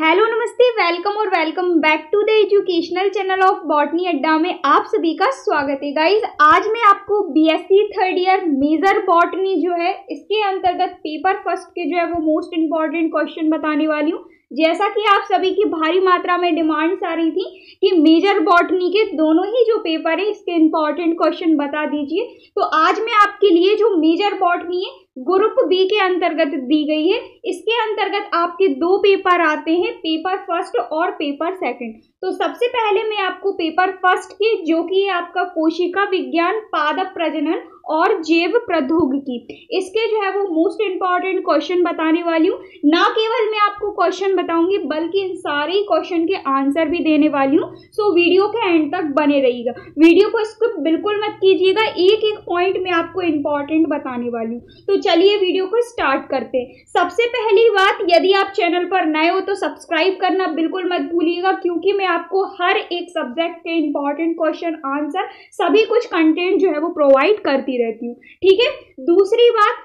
hello नमस्ते welcome और welcome back to the educational channel of Botany Adda में आप सभी का स्वागत है गाइज आज मैं आपको BSc third year major botany जो है इसके अंतर्गत पेपर फर्स्ट के जो है वो मोस्ट इम्पॉर्टेंट क्वेश्चन बताने वाली हूँ जैसा कि आप सभी की भारी मात्रा में डिमांड्स आ रही थी कि मेजर बॉटनी के दोनों ही जो पेपर है इसके इंपॉर्टेंट क्वेश्चन बता दीजिए तो आज मैं आपके लिए जो मेजर बॉटनी है ग्रुप बी के अंतर्गत दी गई है इसके अंतर्गत आपके दो पेपर आते हैं पेपर फर्स्ट और पेपर सेकंड तो सबसे पहले मैं आपको पेपर फर्स्ट की जो कि आपका कोशिका विज्ञान पादप प्रजनन और जैव प्रौद्योगिकी इसके जो है वो मोस्ट इम्पॉर्टेंट क्वेश्चन बताने वाली हूँ ना केवल मैं आपको क्वेश्चन बताऊंगी बल्कि इन सारे क्वेश्चन के आंसर भी देने वाली हूँ सो वीडियो के एंड तक बने रहिएगा वीडियो को स्किप बिल्कुल मत कीजिएगा एक एक पॉइंट मैं आपको इम्पॉर्टेंट बताने वाली हूँ तो चलिए वीडियो को स्टार्ट करते हैं सबसे पहली बात यदि आप चैनल पर नए हो तो सब्सक्राइब करना बिल्कुल मत भूलिएगा क्योंकि मैं आपको हर एक सब्जेक्ट के इंपॉर्टेंट क्वेश्चन आंसर सभी कुछ कंटेंट जो है वो प्रोवाइड करती रहती हूँ ठीक है दूसरी बात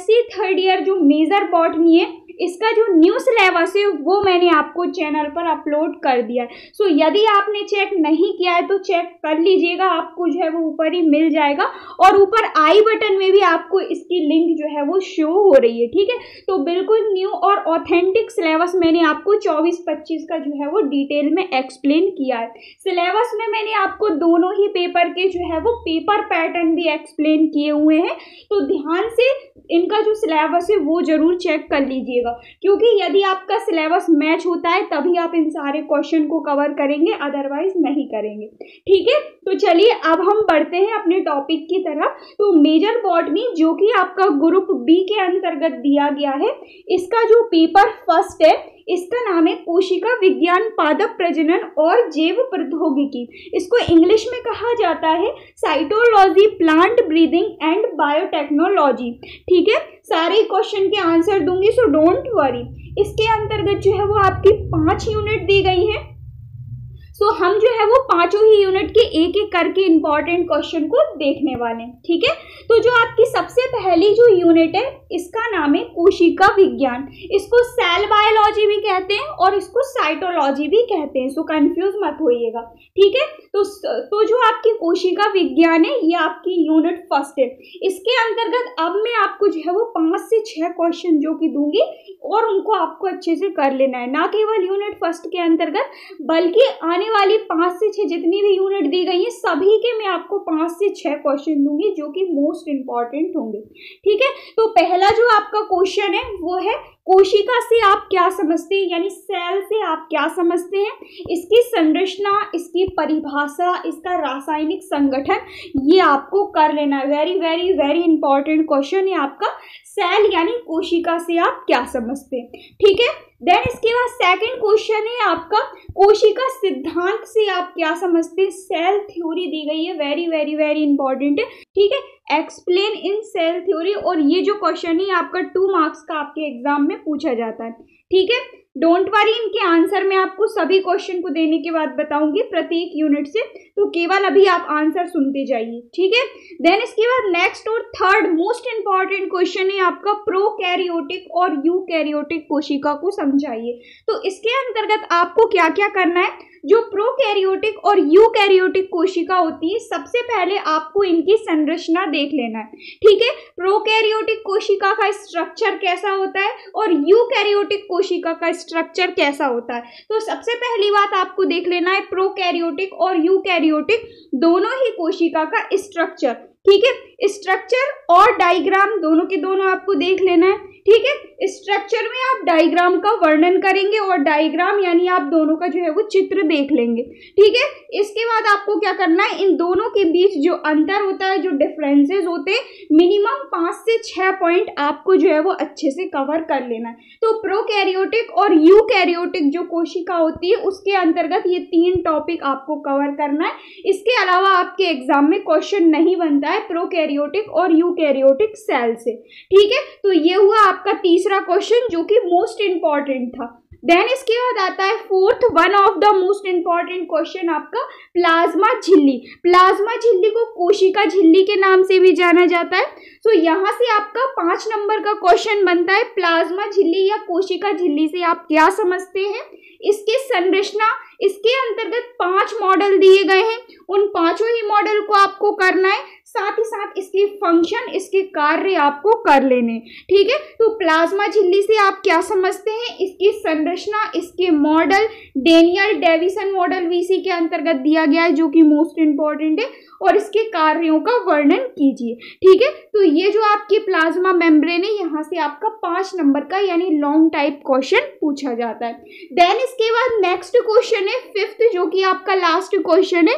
सी थर्ड ईयर जो मेजर बॉटनी है इसका जो न्यू सिलेबस है वो मैंने आपको चैनल पर अपलोड कर दिया है सो यदि आपने चेक नहीं किया है तो चेक कर लीजिएगा आपको जो है वो ऊपर ही मिल जाएगा और ऊपर आई बटन में भी आपको इसकी लिंक जो है वो शो हो रही है ठीक है तो बिल्कुल न्यू और ऑथेंटिक सिलेबस मैंने आपको चौबीस पच्चीस का जो है वो डिटेल में एक्सप्लेन किया है सिलेबस में मैंने आपको दोनों ही पेपर के जो है वो पेपर पैटर्न भी एक्सप्लेन किए हुए हैं तो ध्यान से इनका जो सिलेबस है वो जरूर चेक कर लीजिएगा लीजिएगा क्योंकि यदि आपका सिलेबस मैच होता है तभी आप इन सारे क्वेश्चन को कवर करेंगे अदरवाइज नहीं करेंगे ठीक है तो चलिए अब हम बढ़ते हैं अपने टॉपिक की तरफ तो मेजर बॉटनी जो कि आपका ग्रुप बी के अंतर्गत दिया गया है इसका जो पेपर फर्स्ट है इसका नाम है कोशिका विज्ञान पादप प्रजनन और जैव प्रौद्योगिकी इसको इंग्लिश में कहा जाता है cytology plant breeding and biotechnology ठीक है सारे क्वेश्चन के आंसर दूंगी सो डोंट वरी इसके अंतर्गत जो है वो आपकी पाँच यूनिट दी गई हैं सो so, हम जो है वो पांचों ही यूनिट के एक एक करके इंपॉर्टेंट क्वेश्चन को देखने वाले हैं ठीक है तो जो आपकी सबसे पहली जो यूनिट है इसका नाम है कोशिका विज्ञान इसको सेल बायोलॉजी भी कहते हैं और इसको साइटोलॉजी भी कहते हैं सो so, कंफ्यूज मत होइएगा ठीक है तो तो जो आपकी कोशिका विज्ञान है ये आपकी यूनिट फर्स्ट है इसके अंतर्गत अब मैं आपको जो है वो पाँच से छः क्वेश्चन जो कि दूंगी और उनको आपको अच्छे से कर लेना है ना केवल यूनिट फर्स्ट के अंतर्गत बल्कि आने आने वाली पांच से छह जितनी भी यूनिट दी गई है सभी के मैं आपको पांच से छह क्वेश्चन दूंगी जो कि मोस्ट इंपॉर्टेंट होंगे ठीक है तो पहला जो आपका क्वेश्चन है वो है कोशिका से आप क्या समझते हैं यानी सेल से आप क्या समझते हैं इसकी संरचना इसकी परिभाषा इसका रासायनिक संगठन ये आपको कर लेना है very very very important question है आपका सेल यानी कोशिका से आप क्या समझते हैं ठीक है देन इसके बाद सेकंड क्वेश्चन है आपका कोशिका सिद्धांत से आप क्या समझते हैं सेल थ्योरी दी गई है वेरी वेरी वेरी इंपॉर्टेंट है ठीक है एक्सप्लेन इन सेल थ्योरी और ये जो क्वेश्चन है आपका टू मार्क्स का आपके एग्जाम में पूछा जाता है ठीक है डोंट वरी इनके आंसर में आपको सभी क्वेश्चन को देने के बाद बताऊंगी प्रत्येक यूनिट से तो केवल अभी आप आंसर सुनते जाइए ठीक है देन इसके बाद नेक्स्ट और थर्ड मोस्ट इंपॉर्टेंट क्वेश्चन है आपका प्रो कैरियोटिक और यू कैरियोटिक कोशिका को समझाइए तो इसके अंतर्गत आपको क्या क्या करना है जो प्रोकैरियोटिक और यूकैरियोटिक कोशिका होती है सबसे पहले आपको इनकी संरचना देख लेना है ठीक है प्रोकैरियोटिक कोशिका का स्ट्रक्चर कैसा होता है और यूकैरियोटिक कोशिका का स्ट्रक्चर कैसा होता है तो सबसे पहली बात आपको देख लेना है प्रोकैरियोटिक और यूकैरियोटिक दोनों ही कोशिका का स्ट्रक्चर ठीक है स्ट्रक्चर और डायग्राम दोनों के दोनों आपको देख लेना है ठीक है स्ट्रक्चर में आप डायग्राम का वर्णन करेंगे और डायग्राम यानी आप दोनों का जो है वो चित्र देख लेंगे ठीक है इसके बाद आपको क्या करना है इन दोनों के बीच जो अंतर होता है जो डिफरेंसेस होते हैं मिनिमम पाँच से छः पॉइंट आपको जो है वो अच्छे से कवर कर लेना है तो प्रोकैरियोटिक और यू कैरियोटिक जो कोशिका होती है उसके अंतर्गत ये तीन टॉपिक आपको कवर करना है इसके अलावा आपके एग्जाम में क्वेश्चन नहीं बनता है प्रो और यू सेल से ठीक है तो ये हुआ आप आपका तीसरा क्वेश्चन जो कि मोस्ट इंपॉर्टेंट था देन इसके बाद आता है fourth one of the most important question आपका प्लाज्मा झिल्ली प्लाज्मा झिल्ली को कोशिका झिल्ली के नाम से भी जाना जाता है सो so, यहाँ से आपका पांच नंबर का क्वेश्चन बनता है प्लाज्मा झिल्ली या कोशिका झिल्ली से आप क्या समझते हैं इसके संरचना इसके अंतर्गत पांच मॉडल दिए गए हैं उन पांचों ही मॉडल को आपको करना है साथ ही साथ इसके फंक्शन इसके कार्य आपको कर लेने ठीक है तो प्लाज्मा झिल्ली से आप क्या समझते हैं इसकी संरचना इसके मॉडल डेनियल डेविसन मॉडल वीसी के अंतर्गत दिया गया है जो कि मोस्ट इंपॉर्टेंट है और इसके कार्यों का वर्णन कीजिए ठीक है तो ये जो आपके प्लाज्मा मेम्ब्रेन है यहाँ से आपका पांच नंबर का यानी लॉन्ग टाइप क्वेश्चन पूछा जाता है देन इसके बाद नेक्स्ट क्वेश्चन है फिफ्थ जो कि आपका लास्ट क्वेश्चन है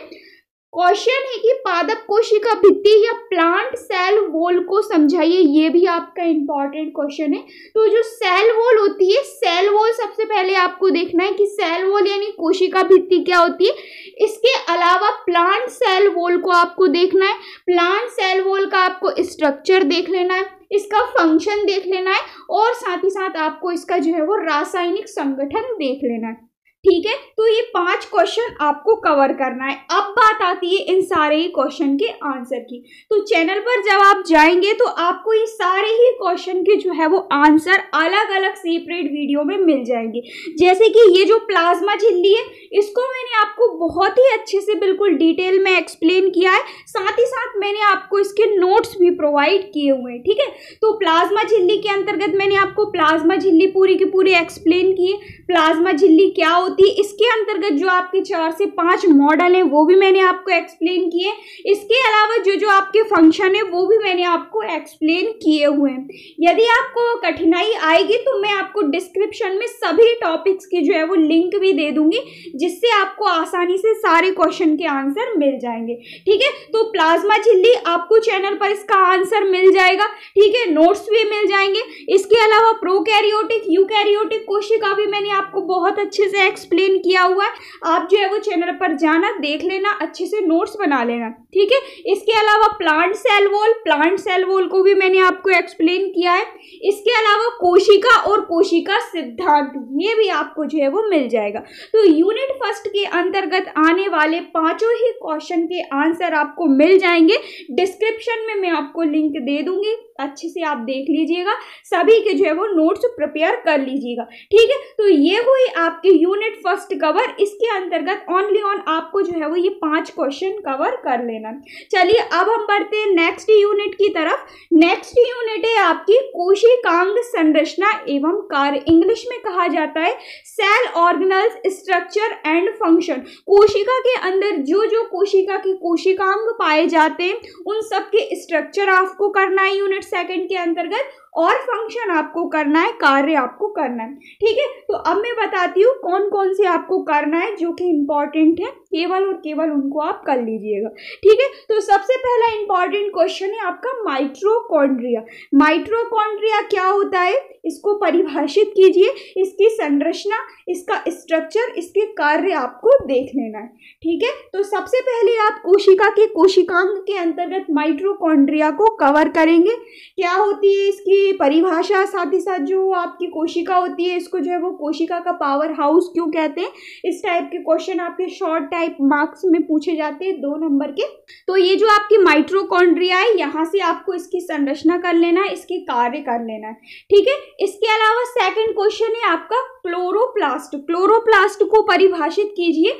क्वेश्चन है कि पादप कोशिका भित्ति या प्लांट सेल वॉल को समझाइए ये भी आपका इंपॉर्टेंट क्वेश्चन है तो जो सेल वॉल होती है सेल वॉल सबसे पहले आपको देखना है कि सेल वॉल यानी कोशिका भित्ति क्या होती है इसके अलावा प्लांट सेल वॉल को आपको देखना है प्लांट सेल वॉल का आपको स्ट्रक्चर देख लेना है इसका फंक्शन देख लेना है और साथ ही साथ आपको इसका जो है वो रासायनिक संगठन देख लेना है ठीक है तो ये पांच क्वेश्चन आपको कवर करना है अब बात आती है इन सारे ही क्वेश्चन के आंसर की तो चैनल पर जब आप जाएंगे तो आपको ये सारे ही क्वेश्चन के जो है वो आंसर अलग अलग सेपरेट वीडियो में मिल जाएंगे जैसे कि ये जो प्लाज्मा झिल्ली है इसको मैंने आपको बहुत ही अच्छे से बिल्कुल डिटेल में एक्सप्लेन किया है साथ ही साथ मैंने आपको इसके नोट्स भी प्रोवाइड किए हुए हैं ठीक है तो प्लाज्मा झिल्ली के अंतर्गत मैंने आपको प्लाज्मा झिल्ली पूरी की पूरी एक्सप्लेन की है प्लाज्मा झिल्ली क्या होती है इसके अंतर्गत जो आपके चार से पांच मॉडल हैं वो भी मैंने आपको एक्सप्लेन किए इसके अलावा जो जो आपके फंक्शन है वो भी मैंने आपको एक्सप्लेन किए हुए हैं यदि आपको कठिनाई आएगी तो मैं आपको डिस्क्रिप्शन में सभी टॉपिक्स के जो है वो लिंक भी दे दूंगी जिससे आपको आसानी से सारे क्वेश्चन के आंसर मिल जाएंगे ठीक है तो प्लाज्मा झिल्ली आपको चैनल पर इसका आंसर मिल जाएगा ठीक है नोट्स भी मिल जाएंगे इसके अलावा प्रोकैरियोटिक यूकैरियोटिक कोशिका भी मैंने आपको बहुत अच्छे से एक्सप्लेन किया हुआ है आप जो है वो चैनल पर जाना देख लेना अच्छे से नोट्स बना लेना ठीक है इसके अलावा plant cell wall plant cell wall को भी मैंने आपको एक्सप्लेन किया है इसके अलावा कोशिका और कोशिका सिद्धांत ये भी आपको जो है वो मिल जाएगा तो यूनिट फर्स्ट के अंतर्गत आने वाले पाँचों ही क्वेश्चन के आंसर आपको मिल जाएंगे डिस्क्रिप्शन में मैं आपको लिंक दे दूंगी अच्छे से आप देख लीजिएगा सभी के जो है वो नोट्स प्रिपेयर कर लीजिएगा ठीक है तो ये हुई आपकी यूनिट फर्स्ट कवर इसके अंतर्गत ऑनली ऑन आपको जो है वो ये पांच क्वेश्चन कवर कर लेना चलिए अब हम बढ़ते हैं नेक्स्ट यूनिट की तरफ नेक्स्ट यूनिट है आपकी कोशिकांग संरचना एवं कार्य इंग्लिश में कहा जाता है cell organelles structure and function कोशिका के अंदर जो जो कोशिका के कोशिकांग पाए जाते हैं उन सबके स्ट्रक्चर आपको करना है यूनिट सेकंड के अंतर्गत और फंक्शन आपको करना है कार्य आपको करना है ठीक है तो अब मैं बताती हूँ कौन कौन से आपको करना है जो कि इम्पॉर्टेंट है केवल और केवल उनको आप कर लीजिएगा ठीक है तो सबसे पहला इंपॉर्टेंट क्वेश्चन है आपका माइट्रोकॉन्ड्रिया माइट्रोकॉन्ड्रिया क्या होता है इसको परिभाषित कीजिए इसकी संरचना इसका स्ट्रक्चर इसके कार्य आपको देख लेना है ठीक है तो सबसे पहले आप कोशिका के कोशिकांग के अंतर्गत माइट्रोकॉन्ड्रिया को कवर करेंगे क्या होती है इसकी परिभाषा साथ ही साथ जो आपकी कोशिका होती है इसको जो है वो कोशिका का पावर हाउस क्यों कहते हैं इस टाइप के क्वेश्चन आपके शॉर्ट टाइप मार्क्स में पूछे जाते हैं दो नंबर के तो ये जो आपकी माइट्रोकॉन्ड्रिया है यहाँ से आपको इसकी संरचना कर लेना है इसके कार्य कर लेना है ठीक है इसके अलावा सेकेंड क्वेश्चन है आपका क्लोरोप्लास्ट क्लोरोप्लास्ट को परिभाषित कीजिए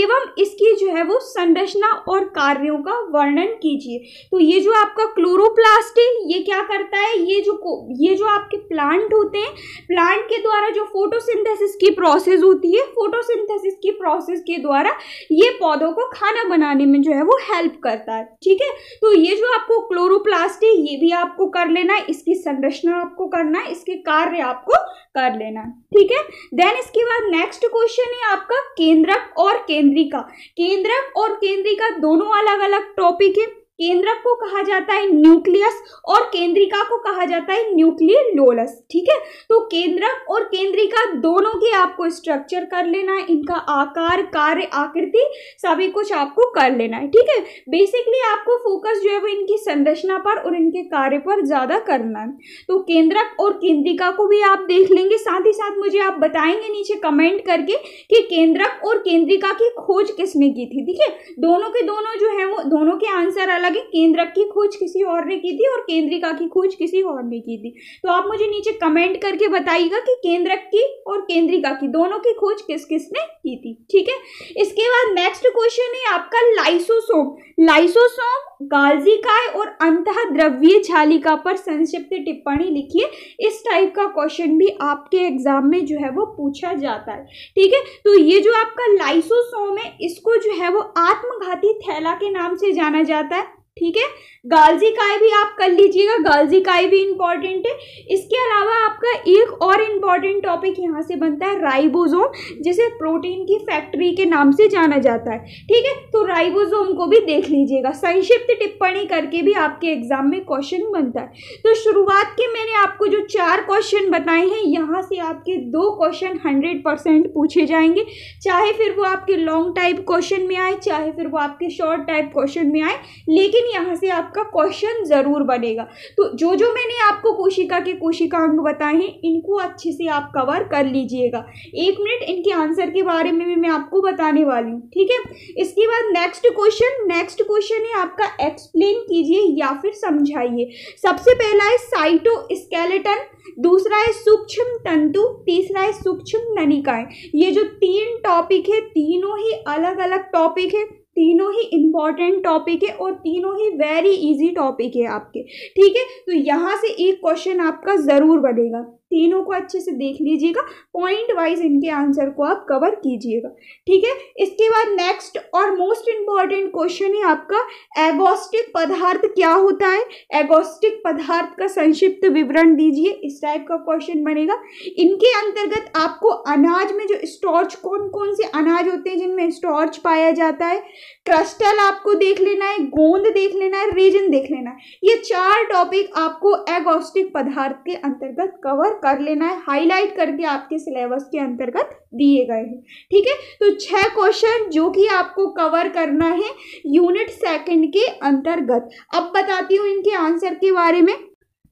एवं इसकी जो है वो संरचना और कार्यों का वर्णन कीजिए तो ये जो आपका क्लोरोप्लास्ट है ये ये क्या करता है ये जो ये जो आपके प्लांट होते हैं प्लांट के द्वारा जो फोटोसिंथेसिस की प्रोसेस होती है फोटोसिंथेसिस की प्रोसेस के द्वारा ये पौधों को खाना बनाने में जो है वो हेल्प करता है ठीक है तो ये जो आपको क्लोरोप्लास्ट है ये भी आपको कर लेना है इसकी संरचना आपको करना है इसके कार्य आपको कर लेना ठीक है देन इसके बाद नेक्स्ट क्वेश्चन है आपका केंद्रक और केंद्रिका केंद्रक और केंद्रिका दोनों अलग अलग टॉपिक है केंद्रक को कहा जाता है न्यूक्लियस और केंद्रिका को कहा जाता है न्यूक्लियर लोलस ठीक है तो केंद्रक और केंद्रिका दोनों के आपको स्ट्रक्चर कर लेना है इनका आकार कार्य आकृति सभी कुछ आपको कर लेना है ठीक है बेसिकली आपको फोकस जो है वो इनकी संरचना पर और इनके कार्य पर ज़्यादा करना है तो केंद्रक और केंद्रिका को भी आप देख लेंगे साथ ही साथ मुझे आप बताएंगे नीचे कमेंट करके कि केंद्रक और केंद्रिका की खोज किसने की थी ठीक है दोनों के दोनों जो है वो दोनों के आंसर अलग लगे केंद्रक की खोज किसी और ने की थी और केंद्रिका की खोज किसी और ने की थी तो आप मुझे नीचे कमेंट करके बताइएगा कि केंद्रक की और केंद्रिका की दोनों की खोज किस किस ने की थी ठीक है इसके बाद नेक्स्ट क्वेश्चन है आपका लाइसोसोम लाइसोसोम कालजिकाय और अंत द्रव्य छालिका पर संक्षिप्त टिप्पणी लिखिए इस टाइप का क्वेश्चन भी आपके एग्जाम में जो है वो पूछा जाता है ठीक है तो ये जो आपका लाइसोसोम है इसको जो है वो आत्मघाती थैला के नाम से जाना जाता है ठीक है गालजी काय भी आप कर लीजिएगा गालजी काय भी इंपॉर्टेंट है इसके अलावा आपका एक और इम्पॉर्टेंट टॉपिक यहाँ से बनता है राइबोसोम जिसे प्रोटीन की फैक्ट्री के नाम से जाना जाता है ठीक है तो राइबोसोम को भी देख लीजिएगा संक्षिप्त टिप्पणी करके भी आपके एग्जाम में क्वेश्चन बनता है तो शुरुआत के मैंने आपको जो चार क्वेश्चन बताए हैं यहाँ से आपके दो क्वेश्चन हंड्रेड परसेंट पूछे जाएंगे चाहे फिर वो आपके लॉन्ग टाइप क्वेश्चन में आए चाहे फिर वो आपके शॉर्ट टाइप क्वेश्चन में आए लेकिन लेकिन यहाँ से आपका क्वेश्चन ज़रूर बनेगा तो जो जो मैंने आपको कोशिका के कोशिकांग बताए हैं इनको अच्छे से आप कवर कर लीजिएगा एक मिनट इनके आंसर के बारे में भी मैं आपको बताने वाली हूँ ठीक है इसके बाद नेक्स्ट क्वेश्चन नेक्स्ट क्वेश्चन है आपका एक्सप्लेन कीजिए या फिर समझाइए सबसे पहला है साइटो स्केलेटन दूसरा है सूक्ष्म तंतु तीसरा है सूक्ष्म ननिकाय ये जो तीन टॉपिक है तीनों ही अलग अलग टॉपिक है तीनों ही इम्पॉर्टेंट टॉपिक है और तीनों ही वेरी इजी टॉपिक है आपके ठीक है तो यहाँ से एक क्वेश्चन आपका ज़रूर बनेगा तीनों को अच्छे से देख लीजिएगा पॉइंट वाइज इनके आंसर को आप कवर कीजिएगा ठीक है इसके बाद नेक्स्ट और मोस्ट इंपॉर्टेंट क्वेश्चन है आपका एगोस्टिक पदार्थ क्या होता है एगोस्टिक पदार्थ का संक्षिप्त विवरण दीजिए इस टाइप का क्वेश्चन बनेगा इनके अंतर्गत आपको अनाज में जो स्टॉर्च कौन कौन से अनाज होते हैं जिनमें स्टॉर्च पाया जाता है क्रस्टल आपको देख लेना है गोंद देख लेना है रीजन देख लेना है ये चार टॉपिक आपको एगोस्टिक पदार्थ के अंतर्गत कवर कर लेना है हाईलाइट करके आपके सिलेबस के अंतर्गत दिए गए हैं ठीक है तो छह क्वेश्चन जो कि आपको कवर करना है यूनिट सेकंड के अंतर्गत अब बताती हूँ इनके आंसर के बारे में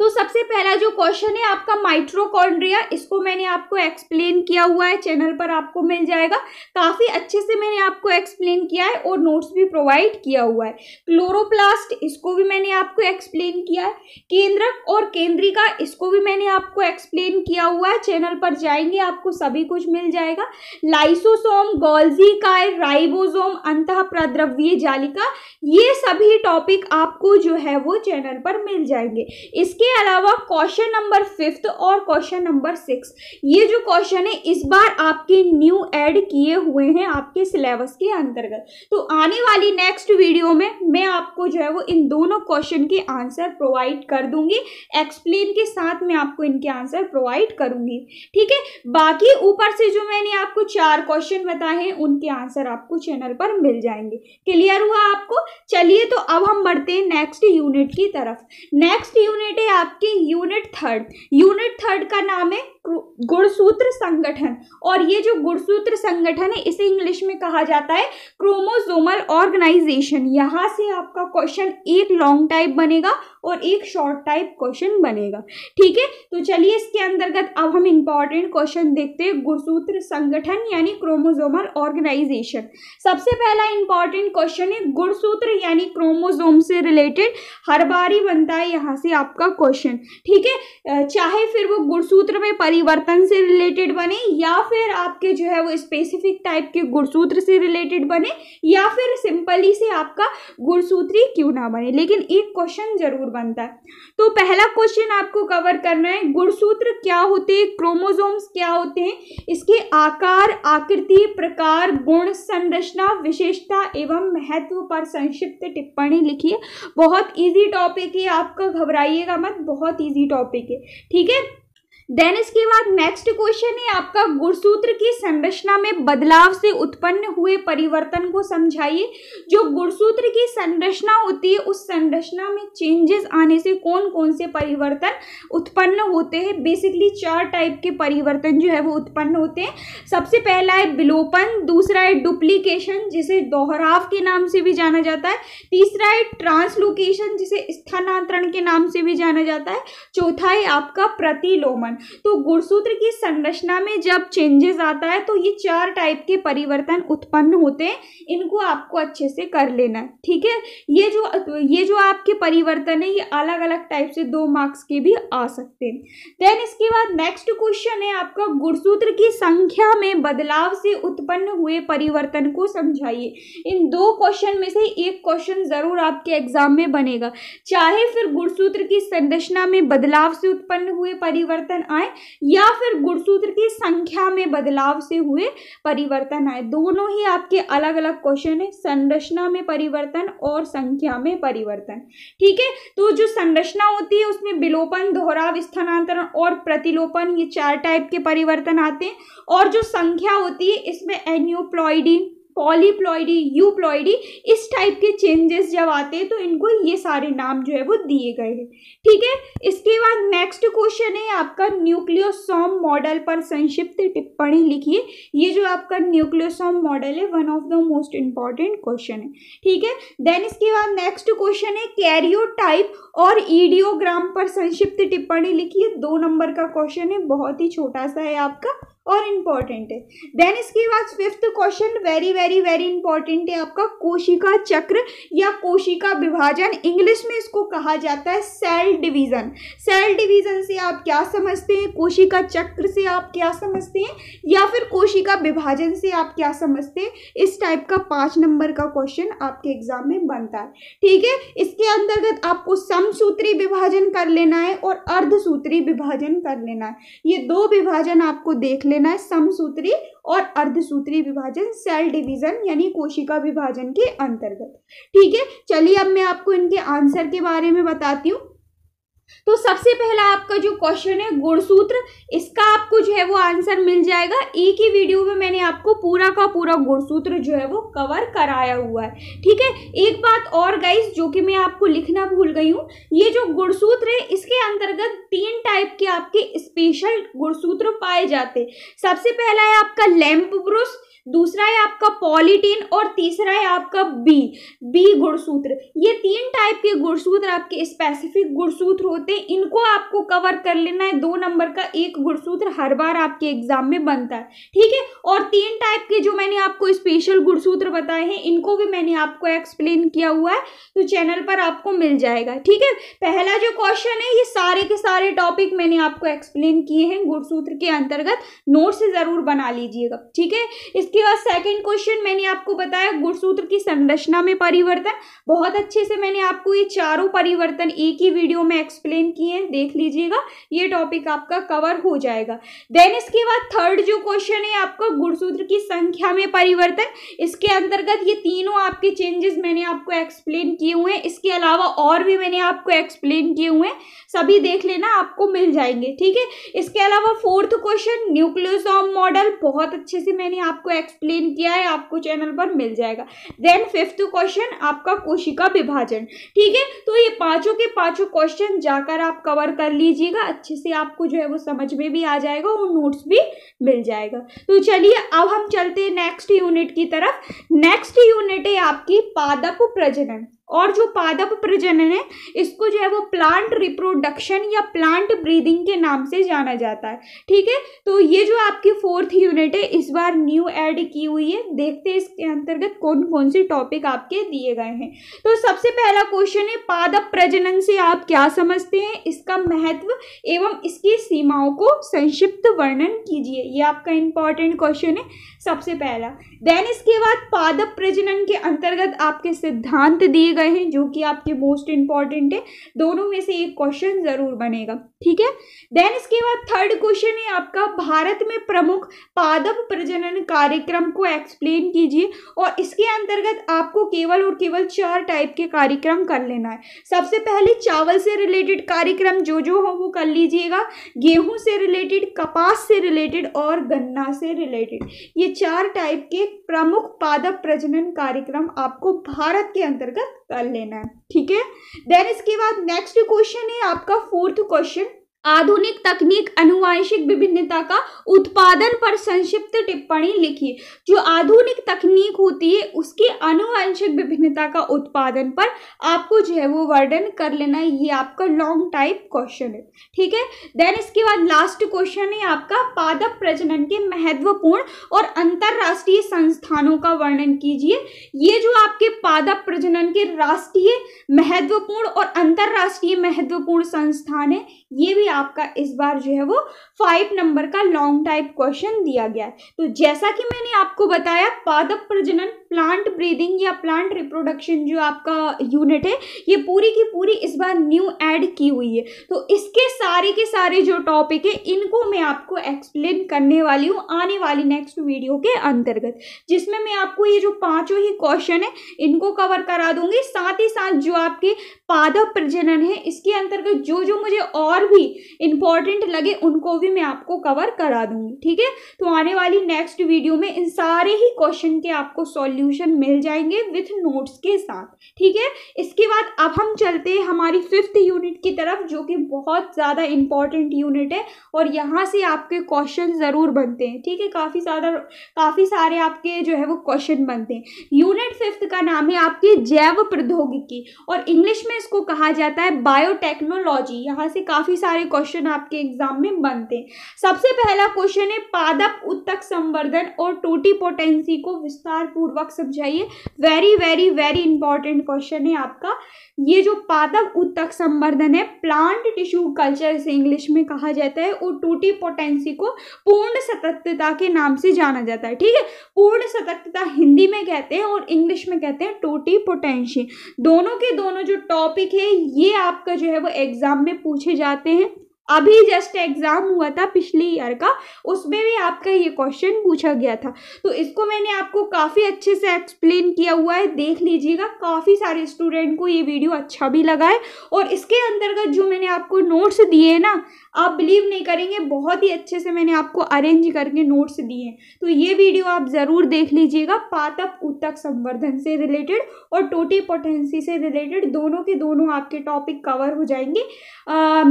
तो सबसे पहला जो क्वेश्चन है आपका माइट्रोकॉन्ड्रिया इसको मैंने आपको एक्सप्लेन किया हुआ है चैनल पर आपको मिल जाएगा काफ़ी अच्छे से मैंने आपको एक्सप्लेन किया है और नोट्स भी प्रोवाइड किया हुआ है क्लोरोप्लास्ट इसको भी मैंने आपको एक्सप्लेन किया है केंद्रक और केंद्रिका इसको भी मैंने आपको एक्सप्लेन किया हुआ है चैनल पर जाएंगे आपको सभी कुछ मिल जाएगा लाइसोसोम गोल्जी काय राइबोसोम अंत प्रद्रव्य जालिका ये सभी टॉपिक आपको जो है वो चैनल पर मिल जाएंगे इसके अलावा क्वेश्चन नंबर फिफ्थ और क्वेश्चन नंबर सिक्स ये जो क्वेश्चन है इस बार आपके न्यू ऐड किए हुए हैं आपके सिलेबस के अंतर्गत तो आने वाली नेक्स्ट वीडियो में मैं आपको जो है वो इन दोनों क्वेश्चन के आंसर प्रोवाइड कर दूंगी एक्सप्लेन के साथ मैं आपको इनके आंसर प्रोवाइड करूंगी ठीक है बाकी ऊपर से जो मैंने आपको चार क्वेश्चन बताए हैं उनके आंसर आपको चैनल पर मिल जाएंगे क्लियर हुआ आपको चलिए तो अब हम बढ़ते हैं नेक्स्ट यूनिट की तरफ नेक्स्ट यूनिट है आपकी यूनिट थर्ड यूनिट थर्ड का नाम है गुणसूत्र संगठन और ये जो गुणसूत्र संगठन है इसे इंग्लिश में कहा जाता है क्रोमोजोमल ऑर्गेनाइजेशन यहाँ से आपका क्वेश्चन एक लॉन्ग टाइप बनेगा और एक शॉर्ट टाइप क्वेश्चन बनेगा ठीक है तो चलिए इसके अंतर्गत अब हम इंपॉर्टेंट क्वेश्चन देखते हैं गुणसूत्र संगठन यानी क्रोमोजोमल ऑर्गेनाइजेशन सबसे पहला इंपॉर्टेंट क्वेश्चन है गुणसूत्र यानी क्रोमोजोम से रिलेटेड हर बार ही बनता है यहाँ से आपका क्वेश्चन ठीक है चाहे फिर वो गुणसूत्र में परिवर्तन से रिलेटेड बने या फिर आपके जो है वो स्पेसिफिक टाइप के गुणसूत्र से रिलेटेड बने या फिर सिंपली से आपका गुणसूत्री क्यों ना बने लेकिन एक क्वेश्चन जरूर बनता है तो पहला क्वेश्चन आपको कवर करना है गुणसूत्र क्या होते हैं क्रोमोजोम्स क्या होते हैं इसके आकार आकृति प्रकार गुण संरचना विशेषता एवं महत्व पर संक्षिप्त टिप्पणी लिखिए बहुत ईजी टॉपिक है आपका घबराइएगा मत बहुत ईजी टॉपिक है ठीक है देन इसके बाद नेक्स्ट क्वेश्चन है आपका गुणसूत्र की संरचना में बदलाव से उत्पन्न हुए परिवर्तन को समझाइए जो गुणसूत्र की संरचना होती है उस संरचना में चेंजेस आने से कौन कौन से परिवर्तन उत्पन्न होते हैं बेसिकली चार टाइप के परिवर्तन जो है वो उत्पन्न होते हैं सबसे पहला है विलोपन दूसरा है डुप्लीकेशन जिसे दोहराव के नाम से भी जाना जाता है तीसरा है ट्रांसलोकेशन जिसे स्थानांतरण के नाम से भी जाना जाता है चौथा है आपका प्रतिलोमन परिवर्तन तो गुणसूत्र की संरचना में जब चेंजेस आता है तो ये चार टाइप के परिवर्तन उत्पन्न होते हैं इनको आपको अच्छे से कर लेना है ठीक है ये जो ये जो आपके परिवर्तन है ये अलग अलग टाइप से दो मार्क्स के भी आ सकते हैं देन इसके बाद नेक्स्ट क्वेश्चन है आपका गुणसूत्र की संख्या में बदलाव से उत्पन्न हुए परिवर्तन को समझाइए इन दो क्वेश्चन में से एक क्वेश्चन जरूर आपके एग्जाम में बनेगा चाहे फिर गुणसूत्र की संरचना में बदलाव से उत्पन्न हुए परिवर्तन परिवर्तन आए या फिर गुणसूत्र की संख्या में बदलाव से हुए परिवर्तन आए दोनों ही आपके अलग अलग क्वेश्चन है संरचना में परिवर्तन और संख्या में परिवर्तन ठीक है तो जो संरचना होती है उसमें विलोपन दोहराव स्थानांतरण और प्रतिलोपन ये चार टाइप के परिवर्तन आते हैं और जो संख्या होती है इसमें एन्यूप्लॉइडी पॉलीप्लॉइडी यूप्लॉइडी इस टाइप के चेंजेस जब आते हैं तो इनको ये सारे नाम जो है वो दिए गए हैं ठीक है इसके बाद नेक्स्ट क्वेश्चन है आपका न्यूक्लियोसोम मॉडल पर संक्षिप्त टिप्पणी लिखिए ये जो आपका न्यूक्लियोसोम मॉडल है one of the most important question है ठीक है देन इसके बाद नेक्स्ट क्वेश्चन है कैरियो और ईडियोग्राम पर संक्षिप्त टिप्पणी लिखिए दो नंबर का क्वेश्चन है बहुत ही छोटा सा है आपका और इम्पॉर्टेंट है देन इसके बाद fifth question very very very important है आपका कोशिका चक्र या कोशिका विभाजन इंग्लिश में इसको कहा जाता है सेल डिवीजन सेल डिवीजन से आप क्या समझते हैं कोशिका चक्र से आप क्या समझते हैं या फिर कोशिका विभाजन से आप क्या समझते हैं इस टाइप का पाँच नंबर का क्वेश्चन आपके एग्जाम में बनता है ठीक है इसके अंतर्गत आपको समसूत्री विभाजन कर लेना है और अर्धसूत्री विभाजन कर लेना है ये दो विभाजन आपको देख लेना है समसूत्री और अर्धसूत्री विभाजन सेल डिवीजन यानी कोशिका विभाजन के अंतर्गत ठीक है चलिए अब मैं आपको इनके आंसर के बारे में बताती हूँ तो सबसे पहला आपका जो क्वेश्चन है गुणसूत्र इसका आपको जो है वो आंसर मिल जाएगा एक ही वीडियो में मैंने आपको पूरा का पूरा गुणसूत्र जो है वो कवर कराया हुआ है ठीक है एक बात और गाइस जो कि मैं आपको लिखना भूल गई हूँ ये जो गुणसूत्र है इसके अंतर्गत तीन टाइप के आपके स्पेशल गुणसूत्र पाए जाते सबसे पहला है आपका लैम्प ब्रुश दूसरा है आपका पॉलीटीन और तीसरा है आपका बी बी गुणसूत्र ये तीन टाइप के गुणसूत्र आपके स्पेसिफिक गुणसूत्र होते हैं इनको आपको कवर कर लेना है दो नंबर का एक गुणसूत्र हर बार आपके एग्जाम में बनता है ठीक है और तीन टाइप के जो मैंने आपको स्पेशल गुणसूत्र बताए हैं इनको भी मैंने आपको एक्सप्लेन किया हुआ है तो चैनल पर आपको मिल जाएगा ठीक है पहला जो क्वेश्चन है ये सारे के सारे टॉपिक मैंने आपको एक्सप्लेन किए हैं गुणसूत्र के अंतर्गत नोट से ज़रूर बना लीजिएगा ठीक है इस इसके बाद सेकंड क्वेश्चन मैंने आपको बताया गुणसूत्र की संरचना में परिवर्तन बहुत अच्छे से मैंने आपको ये चारों परिवर्तन एक ही वीडियो में एक्सप्लेन किए हैं देख लीजिएगा ये टॉपिक आपका कवर हो जाएगा देन इसके बाद थर्ड जो क्वेश्चन है आपका गुणसूत्र की संख्या में परिवर्तन इसके अंतर्गत ये तीनों आपके चेंजेस मैंने आपको एक्सप्लेन किए हुए हैं इसके अलावा और भी मैंने आपको एक्सप्लेन किए हुए हैं सभी देख लेना आपको मिल जाएंगे ठीक है इसके अलावा फोर्थ क्वेश्चन न्यूक्लियोसोम मॉडल बहुत अच्छे से मैंने आपको एक्सप्लेन किया है आपको चैनल पर मिल जाएगा देन फिफ्थ क्वेश्चन आपका कोशिका विभाजन ठीक है तो ये पांचों के पांचों क्वेश्चन जाकर आप कवर कर लीजिएगा अच्छे से आपको जो है वो समझ में भी आ जाएगा और नोट्स भी मिल जाएगा तो चलिए अब हम चलते हैं नेक्स्ट यूनिट की तरफ नेक्स्ट यूनिट है आपकी पादप प्रजनन और जो पादप प्रजनन है इसको जो है वो प्लांट रिप्रोडक्शन या प्लांट ब्रीदिंग के नाम से जाना जाता है ठीक है तो ये जो आपकी फोर्थ यूनिट है इस बार न्यू ऐड की हुई है देखते हैं इसके अंतर्गत कौन कौन से टॉपिक आपके दिए गए हैं तो सबसे पहला क्वेश्चन है पादप प्रजनन से आप क्या समझते हैं इसका महत्व एवं इसकी सीमाओं को संक्षिप्त वर्णन कीजिए ये आपका इंपॉर्टेंट क्वेश्चन है सबसे पहला देन इसके बाद पादप प्रजनन के अंतर्गत आपके सिद्धांत दिए गए हैं जो कि आपके मोस्ट इंपॉर्टेंट है दोनों में से एक क्वेश्चन जरूर बनेगा ठीक है देन इसके बाद थर्ड क्वेश्चन है आपका भारत में प्रमुख पादप प्रजनन कार्यक्रम को एक्सप्लेन कीजिए और इसके अंतर्गत आपको केवल और केवल चार टाइप के कार्यक्रम कर लेना है सबसे पहले चावल से रिलेटेड कार्यक्रम जो जो हो वो कर लीजिएगा गेहूं से रिलेटेड कपास से रिलेटेड और गन्ना से रिलेटेड ये चार टाइप के प्रमुख पादप प्रजनन कार्यक्रम आपको भारत के अंतर्गत कर लेना है ठीक है देन इसके बाद नेक्स्ट क्वेश्चन है आपका फोर्थ क्वेश्चन आधुनिक तकनीक अनुवांशिक विभिन्नता का उत्पादन पर संक्षिप्त टिप्पणी लिखिए जो आधुनिक तकनीक होती है उसकी अनुवांशिक विभिन्नता का उत्पादन पर आपको जो है वो वर्णन कर लेना ये आपका लॉन्ग टाइप क्वेश्चन है ठीक है देन इसके बाद लास्ट क्वेश्चन है आपका पादप प्रजनन के महत्वपूर्ण और अंतर्राष्ट्रीय संस्थानों का वर्णन कीजिए ये जो आपके पादप प्रजनन के राष्ट्रीय महत्वपूर्ण और अंतर्राष्ट्रीय महत्वपूर्ण संस्थान है ये भी आपका इस बार जो है वो फाइव नंबर का लॉन्ग टाइप क्वेश्चन दिया गया है तो जैसा कि मैंने आपको बताया पादप प्रजनन प्लांट ब्रीदिंग या प्लांट रिप्रोडक्शन जो आपका यूनिट है ये पूरी की पूरी इस बार न्यू ऐड की हुई है तो इसके सारे के सारे जो टॉपिक है इनको मैं आपको एक्सप्लेन करने वाली हूँ आने वाली नेक्स्ट वीडियो के अंतर्गत जिसमें मैं आपको ये जो पाँचों ही क्वेश्चन है इनको कवर करा दूंगी साथ ही साथ जो आपके पादप प्रजनन है इसके अंतर्गत जो जो मुझे और भी इम्पोर्टेंट लगे उनको भी मैं आपको कवर करा दूंगी ठीक है तो आने वाली नेक्स्ट वीडियो में इन सारे ही क्वेश्चन के आपको सॉल्यूशन मिल जाएंगे विथ नोट्स के साथ ठीक है इसके बाद अब हम चलते हैं हमारी फिफ्थ यूनिट की तरफ जो कि बहुत ज़्यादा इंपॉर्टेंट यूनिट है और यहाँ से आपके क्वेश्चन ज़रूर बनते हैं ठीक है काफ़ी ज़्यादा काफ़ी सारे आपके जो है वो क्वेश्चन बनते हैं यूनिट फिफ्थ का नाम है आपकी जैव प्रौद्योगिकी और इंग्लिश में इसको कहा जाता है बायोटेक्नोलॉजी यहाँ से काफ़ी सारे क्वेश्चन आपके एग्जाम में बनते हैं सबसे पहला क्वेश्चन है पादप उत्तक संवर्धन और टोटी पोटेंसी को विस्तार पूर्वक समझाइए very very very important question है आपका ये जो पादप उत्तक संवर्धन है प्लांट टिश्यू कल्चर से इंग्लिश में कहा जाता है और टूटी पोटेंसी को पूर्ण सतर्कता के नाम से जाना जाता है ठीक है पूर्ण सतर्कता हिंदी में कहते हैं और इंग्लिश में कहते हैं टूटी पोटेंशी दोनों के दोनों जो टॉप टॉपिक है ये आपका जो है वो एग्जाम में पूछे जाते हैं अभी जस्ट एग्जाम हुआ था पिछले ईयर का उसमें भी आपका ये क्वेश्चन पूछा गया था तो इसको मैंने आपको काफ़ी अच्छे से एक्सप्लेन किया हुआ है देख लीजिएगा काफ़ी सारे स्टूडेंट को ये वीडियो अच्छा भी लगा है और इसके अंतर्गत जो मैंने आपको नोट्स दिए ना आप बिलीव नहीं करेंगे बहुत ही अच्छे से मैंने आपको अरेंज करके नोट्स दिए हैं तो ये वीडियो आप ज़रूर देख लीजिएगा पादप उत्तक संवर्धन से रिलेटेड और टोटी पोटेंसी से रिलेटेड दोनों के दोनों आपके टॉपिक कवर हो जाएंगे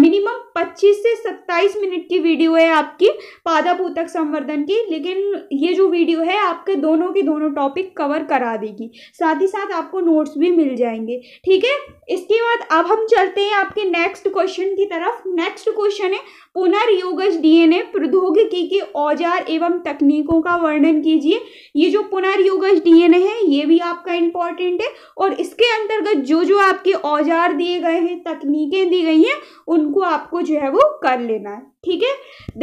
मिनिमम पच्चीस से सत्ताईस मिनट की वीडियो है आपकी पादप उत्तक संवर्धन की लेकिन ये जो वीडियो है आपके दोनों के दोनों टॉपिक कवर करा देगी साथ ही साथ आपको नोट्स भी मिल जाएंगे ठीक है इसके बाद अब हम चलते हैं आपके नेक्स्ट क्वेश्चन की तरफ नेक्स्ट क्वेश्चन क्वेश्चन है पुनर्योगज डीएनए प्रौद्योगिकी के औजार एवं तकनीकों का वर्णन कीजिए ये जो पुनर्योगज डीएनए है ये भी आपका इंपॉर्टेंट है और इसके अंतर्गत जो जो आपके औजार दिए गए हैं तकनीकें दी गई हैं उनको आपको जो है वो कर लेना है ठीक है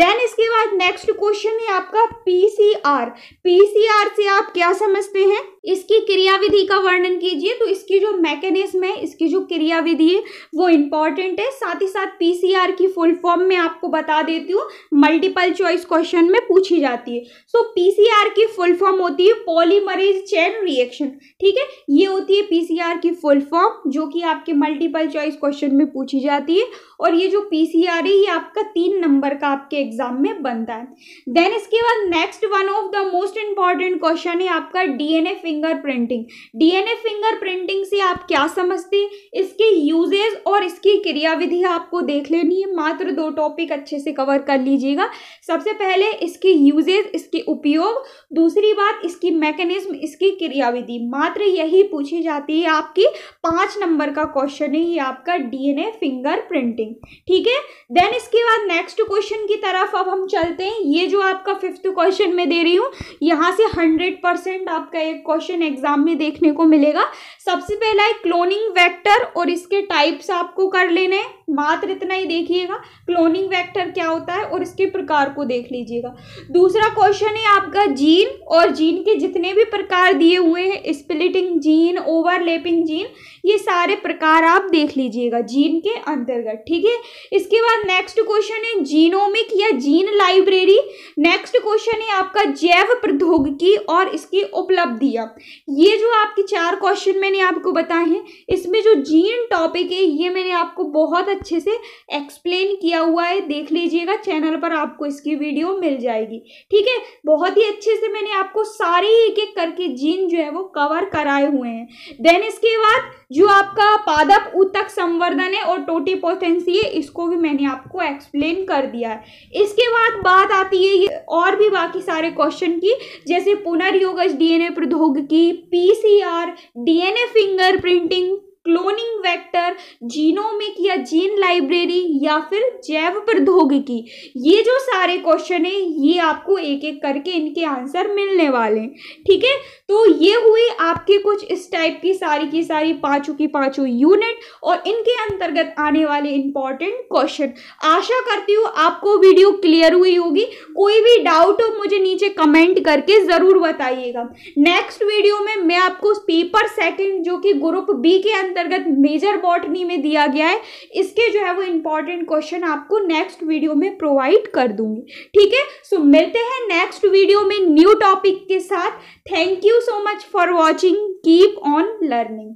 देन इसके बाद नेक्स्ट क्वेश्चन है आपका पीसीआर पीसीआर से आप क्या समझते हैं इसकी क्रियाविधि का वर्णन कीजिए तो इसकी जो मैकेनिज्म है इसकी जो क्रियाविधि है वो इंपॉर्टेंट है साथ ही साथ पीसीआर की फुल फॉर्म में आपको बता देती हूँ मल्टीपल चॉइस क्वेश्चन में पूछी जाती है सो so, पीसीआर की फुल फॉर्म होती है पॉलीमरेज चेन रिएक्शन ठीक है ये होती है पीसीआर की फुल फॉर्म जो कि आपके मल्टीपल चॉइस क्वेश्चन में पूछी जाती है और ये जो पीसीआर है ये आपका तीन नंबर का आपके एग्जाम में बनता है देन इसके बाद next one of the most important question है आपका D finger fingerprinting DNA fingerprinting से आप क्या समझते हैं इसके यूजेज और इसकी क्रियाविधि आपको देख लेनी है मात्र दो टॉपिक अच्छे से कवर कर लीजिएगा सबसे पहले इसके यूजेज इसके उपयोग दूसरी बात इसकी मैकेनिज्म इसकी क्रियाविधि मात्र यही पूछी जाती है आपकी पाँच नंबर का क्वेश्चन है ये आपका डीएनए फिंगर प्रिंटिंग ठीक है देन इसके बाद नेक्स्ट क्वेश्चन की तरफ अब हम चलते हैं ये जो आपका फिफ्थ क्वेश्चन में दे रही हूँ यहाँ से हंड्रेड परसेंट आपका एक क्वेश्चन क्वेश्चन एग्जाम में देखने को मिलेगा सबसे पहला है क्लोनिंग वेक्टर और इसके टाइप्स आपको कर लेने हैं मात्र इतना ही देखिएगा क्लोनिंग वेक्टर क्या होता है और इसके प्रकार को देख लीजिएगा दूसरा क्वेश्चन है आपका जीन और जीन के जितने भी प्रकार दिए हुए हैं स्प्लिटिंग जीन ओवरलेपिंग जीन ये सारे प्रकार आप देख लीजिएगा जीन के अंतर्गत ठीक है इसके बाद नेक्स्ट क्वेश्चन है जीनोमिक या जीन लाइब्रेरी नेक्स्ट क्वेश्चन है आपका जैव प्रौद्योगिकी और इसकी उपलब्धियां मतलब ये जो आपके चार क्वेश्चन मैंने आपको बताए हैं इसमें जो जीन टॉपिक है ये मैंने आपको बहुत अच्छे से एक्सप्लेन किया हुआ है देख लीजिएगा चैनल पर आपको इसकी वीडियो मिल जाएगी ठीक है बहुत ही अच्छे से मैंने आपको सारे एक एक करके जीन जो है वो कवर कराए हुए हैं देन इसके बाद जो आपका पादप ऊतक संवर्धन है और टोटी पोथेंसी है इसको भी मैंने आपको एक्सप्लेन कर दिया है इसके बाद बात आती है ये और भी बाकी सारे क्वेश्चन की जैसे पुनर्योग डीएनए प्रौद्योगिकी की PCR DNA fingerprinting cloning vector genomic या जीन लाइब्रेरी या फिर जैव प्रौद्योगिकी ये जो सारे क्वेश्चन है ये आपको एक एक करके इनके आंसर मिलने वाले हैं ठीक है तो ये हुई आपके कुछ इस टाइप की सारी की सारी पांचों की पांचों यूनिट और इनके अंतर्गत आने वाले इंपॉर्टेंट क्वेश्चन आशा करती हूँ आपको वीडियो क्लियर हुई होगी कोई भी डाउट हो मुझे नीचे कमेंट करके ज़रूर बताइएगा नेक्स्ट वीडियो में मैं आपको पेपर सेकेंड जो कि ग्रुप बी के अंदर अंतर्गत मेजर बॉटनी में दिया गया है इसके जो है वो इंपॉर्टेंट क्वेश्चन आपको नेक्स्ट वीडियो में प्रोवाइड कर दूंगी ठीक है सो मिलते हैं नेक्स्ट वीडियो में न्यू टॉपिक के साथ thank you so much for watching keep on learning